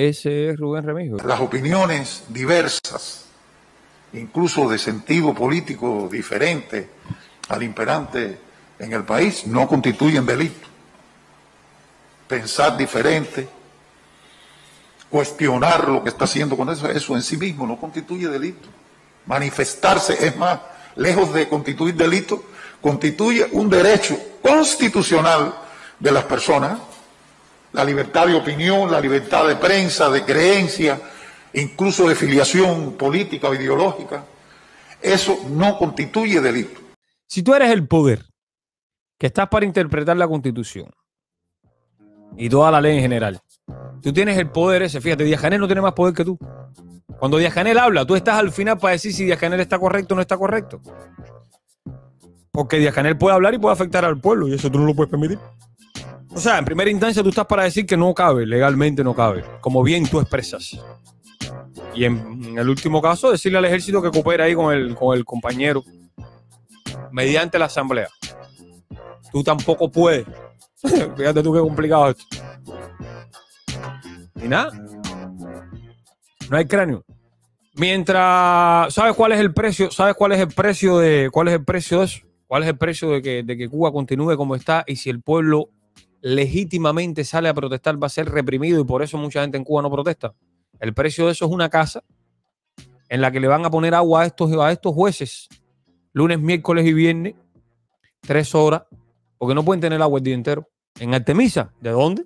Ese es Rubén Remijo. Las opiniones diversas, incluso de sentido político diferente al imperante en el país, no constituyen delito. Pensar diferente, cuestionar lo que está haciendo con eso, eso en sí mismo no constituye delito. Manifestarse, es más, lejos de constituir delito, constituye un derecho constitucional de las personas la libertad de opinión, la libertad de prensa, de creencia, incluso de filiación política o ideológica, eso no constituye delito. Si tú eres el poder, que estás para interpretar la constitución y toda la ley en general, tú tienes el poder ese, fíjate, Díaz Canel no tiene más poder que tú. Cuando Díaz Canel habla, tú estás al final para decir si Díaz Canel está correcto o no está correcto. Porque Díaz Canel puede hablar y puede afectar al pueblo y eso tú no lo puedes permitir. O sea, en primera instancia tú estás para decir que no cabe, legalmente no cabe, como bien tú expresas. Y en, el último caso, decirle al ejército que coopere ahí con el, con el compañero mediante la asamblea. Tú tampoco puedes. Fíjate tú qué complicado esto. Y nada. No hay cráneo. Mientras, ¿sabes cuál es el precio? ¿Sabes cuál es el precio de cuál es el precio de eso? ¿Cuál es el precio de que, de que Cuba continúe como está y si el pueblo legítimamente sale a protestar va a ser reprimido y por eso mucha gente en Cuba no protesta. El precio de eso es una casa en la que le van a poner agua a estos, a estos jueces lunes, miércoles y viernes, tres horas, porque no pueden tener agua el día entero. En Artemisa, ¿de dónde?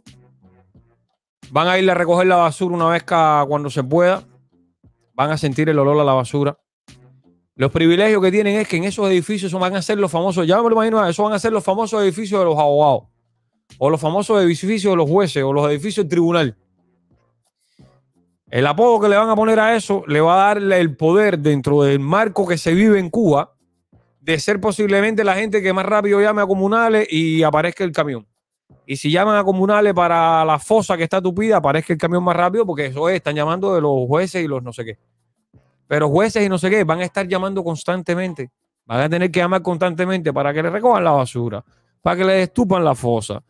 Van a ir a recoger la basura una vez cuando se pueda. Van a sentir el olor a la basura. Los privilegios que tienen es que en esos edificios van a ser los famosos, ya me lo imagino, eso van a ser los famosos edificios de los abogados o los famosos edificios de los jueces o los edificios del tribunal. El apodo que le van a poner a eso le va a darle el poder dentro del marco que se vive en Cuba de ser posiblemente la gente que más rápido llame a comunales y aparezca el camión. Y si llaman a comunales para la fosa que está tupida, aparezca el camión más rápido porque eso es, están llamando de los jueces y los no sé qué. Pero jueces y no sé qué van a estar llamando constantemente. Van a tener que llamar constantemente para que le recojan la basura, para que le destupan la fosa,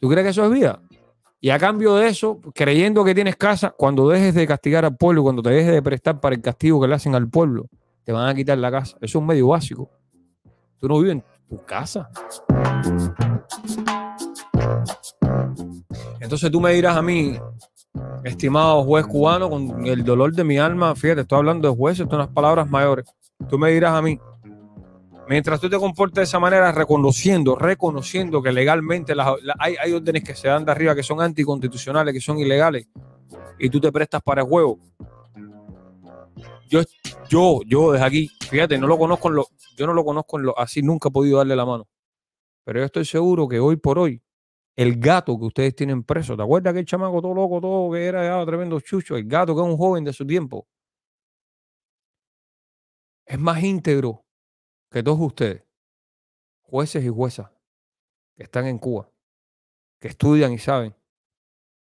¿Tú crees que eso es vida? Y a cambio de eso, creyendo que tienes casa, cuando dejes de castigar al pueblo, cuando te dejes de prestar para el castigo que le hacen al pueblo, te van a quitar la casa. Eso es un medio básico. Tú no vives en tu casa. Entonces tú me dirás a mí, estimado juez cubano, con el dolor de mi alma, fíjate, estoy hablando de jueces, son unas palabras mayores. Tú me dirás a mí, Mientras tú te comportes de esa manera, reconociendo, reconociendo que legalmente hay, órdenes que se dan de arriba que son anticonstitucionales, que son ilegales, y tú te prestas para el juego. Yo, yo, yo desde aquí, fíjate, no lo conozco en lo, yo no lo conozco en lo, así nunca he podido darle la mano. Pero yo estoy seguro que hoy por hoy, el gato que ustedes tienen preso, ¿te acuerdas aquel chamaco todo loco, todo que era ah, tremendo chucho? El gato que es un joven de su tiempo. Es más íntegro que todos ustedes, jueces y juezas que están en Cuba, que estudian y saben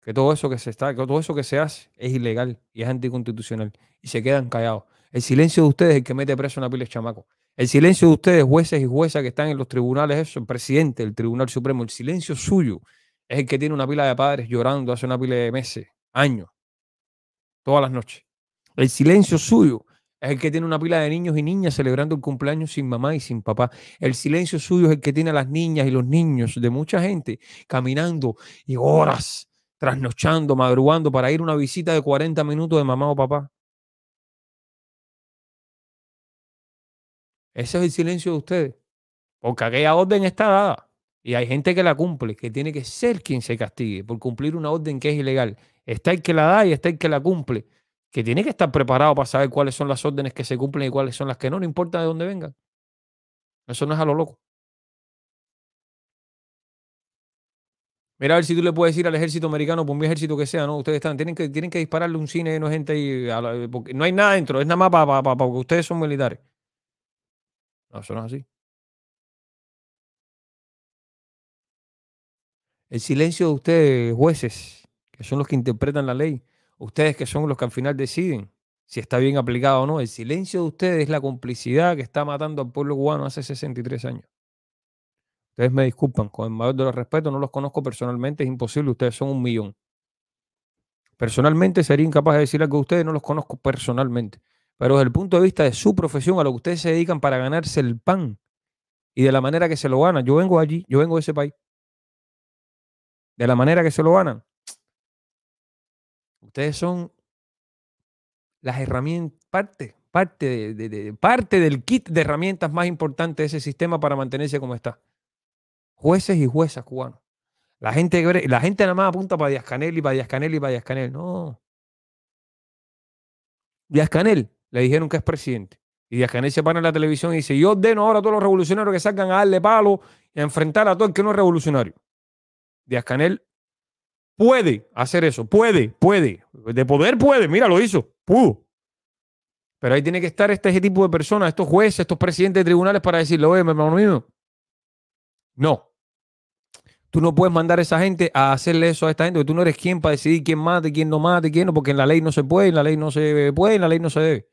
que todo eso que se está, que todo eso que se hace es ilegal y es anticonstitucional y se quedan callados. El silencio de ustedes es el que mete preso a una pila de chamaco. El silencio de ustedes, jueces y juezas que están en los tribunales, eso, el presidente del Tribunal Supremo, el silencio suyo es el que tiene una pila de padres llorando hace una pila de meses, años, todas las noches. El silencio suyo es el que tiene una pila de niños y niñas celebrando el cumpleaños sin mamá y sin papá. El silencio suyo es el que tiene a las niñas y los niños de mucha gente caminando y horas trasnochando, madrugando para ir a una visita de 40 minutos de mamá o papá. Ese es el silencio de ustedes. Porque aquella orden está dada. Y hay gente que la cumple, que tiene que ser quien se castigue por cumplir una orden que es ilegal. Está el que la da y está el que la cumple que tiene que estar preparado para saber cuáles son las órdenes que se cumplen y cuáles son las que no, no importa de dónde vengan. Eso no es a lo loco. Mira a ver si tú le puedes decir al ejército americano, por mi ejército que sea, ¿no? Ustedes están, tienen que, tienen que dispararle un cine, no hay gente y porque no hay nada dentro, es nada más para, porque ustedes son militares. No, eso no es así. El silencio de ustedes, jueces, que son los que interpretan la ley, ustedes que son los que al final deciden si está bien aplicado o no. El silencio de ustedes es la complicidad que está matando al pueblo cubano hace 63 años. Ustedes me disculpan, con el mayor de los respetos, no los conozco personalmente, es imposible, ustedes son un millón. Personalmente sería incapaz de decir algo a ustedes, no los conozco personalmente. Pero desde el punto de vista de su profesión, a lo que ustedes se dedican para ganarse el pan y de la manera que se lo ganan, yo vengo allí, yo vengo de ese país. De la manera que se lo ganan, Ustedes son las herramientas, parte, parte, parte del kit de herramientas más importante de ese sistema para mantenerse como está. Jueces y juezas cubanos. La gente, la gente nada más apunta para Díaz Canel y para Díaz Canel y para Díaz Canel. No. Díaz Canel le dijeron que es presidente. Y Díaz Canel se para en la televisión y dice: Yo ordeno ahora a todos los revolucionarios que salgan a darle palo y a enfrentar a todo el que no es revolucionario. Díaz Canel puede hacer eso, puede, puede, de poder puede, mira, lo hizo, pudo. Pero ahí tiene que estar este, tipo de personas, estos jueces, estos presidentes de tribunales para decirle, oye, mi hermano mío, no. Tú no puedes mandar a esa gente a hacerle eso a esta gente, porque tú no eres quien para decidir quién mate, quién no mate, quién no, porque en la ley no se puede, en la ley no se puede, en la ley no se debe.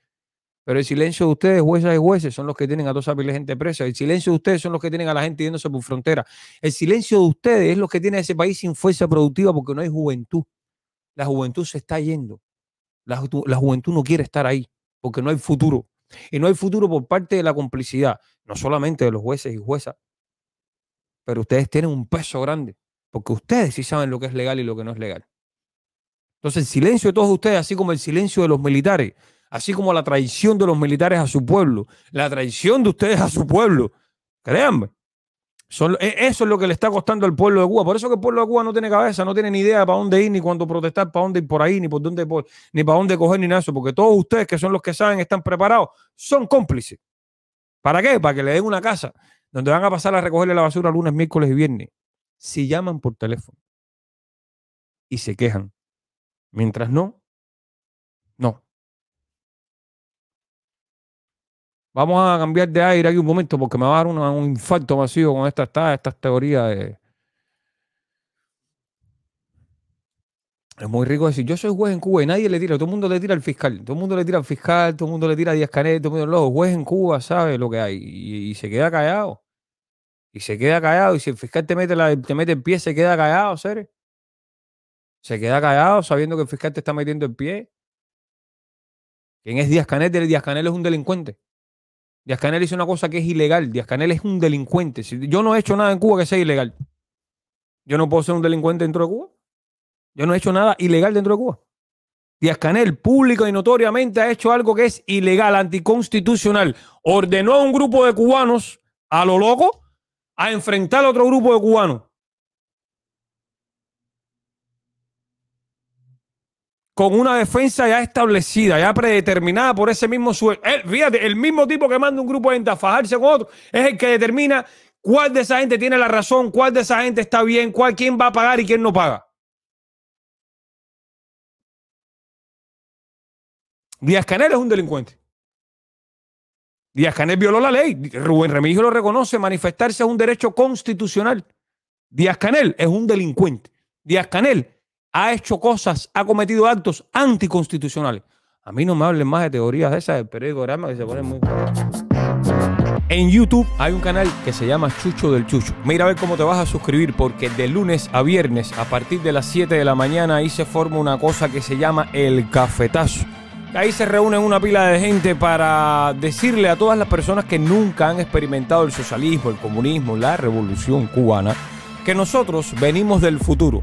Pero el silencio de ustedes, jueces y jueces, son los que tienen a toda esa gente presa. El silencio de ustedes son los que tienen a la gente yéndose por frontera. El silencio de ustedes es los que tiene a ese país sin fuerza productiva porque no hay juventud. La juventud se está yendo. La, la, juventud no quiere estar ahí porque no hay futuro. Y no hay futuro por parte de la complicidad, no solamente de los jueces y juezas. Pero ustedes tienen un peso grande porque ustedes sí saben lo que es legal y lo que no es legal. Entonces el silencio de todos ustedes, así como el silencio de los militares, así como la traición de los militares a su pueblo, la traición de ustedes a su pueblo. Créanme. E, eso es lo que le está costando al pueblo de Cuba. Por eso que el pueblo de Cuba no tiene cabeza, no tiene ni idea para dónde ir, ni cuándo protestar, para dónde ir por ahí, ni por dónde ni para dónde coger, ni nada eso. Porque todos ustedes que son los que saben, están preparados, son cómplices. ¿Para qué? Para que le den una casa donde van a pasar a recogerle la basura lunes, miércoles y viernes. Si llaman por teléfono y se quejan. Mientras no, no. Vamos a cambiar de aire aquí un momento porque me va a dar un infarto masivo con estas teorías. Es muy rico decir, yo soy juez en Cuba y nadie le tira, todo el mundo le tira al fiscal, todo el mundo le tira al fiscal, todo el mundo le tira a Díaz Canet, todo el mundo, los juez en Cuba sabe lo que hay y, se queda callado. Y se queda callado y si el fiscal te mete, la, te mete el pie, se queda callado, ¿ser? Se queda callado sabiendo que el fiscal te está metiendo el pie. ¿Quién es Díaz Canet? Díaz Canel es un delincuente. Díaz Canel hizo una cosa que es ilegal. Díaz Canel es un delincuente. yo no he hecho nada en Cuba que sea ilegal. Yo no puedo ser un delincuente dentro de Cuba. Yo no he hecho nada ilegal dentro de Cuba. Díaz Canel, público y notoriamente, ha hecho algo que es ilegal, anticonstitucional. Ordenó a un grupo de cubanos, a lo loco, a enfrentar a otro grupo de cubanos. con una defensa ya establecida, ya predeterminada por ese mismo sueldo. Fíjate, el mismo tipo que manda un grupo de gente a fajarse con otro es el que determina cuál de esa gente tiene la razón, cuál de esa gente está bien, cuál quién va a pagar y quién no paga. Díaz Canel es un delincuente. Díaz Canel violó la ley. Rubén Remigio lo reconoce. Manifestarse es un derecho constitucional. Díaz Canel es un delincuente. Díaz Canel ha hecho cosas, ha cometido actos anticonstitucionales. A mí no me hablen más de teorías de esas del periódico que se ponen muy... En YouTube hay un canal que se llama Chucho del Chucho. Mira a ver cómo te vas a suscribir porque de lunes a viernes a partir de las 7 de la mañana ahí se forma una cosa que se llama el cafetazo. Ahí se reúne una pila de gente para decirle a todas las personas que nunca han experimentado el socialismo, el comunismo, la revolución cubana, que nosotros venimos del futuro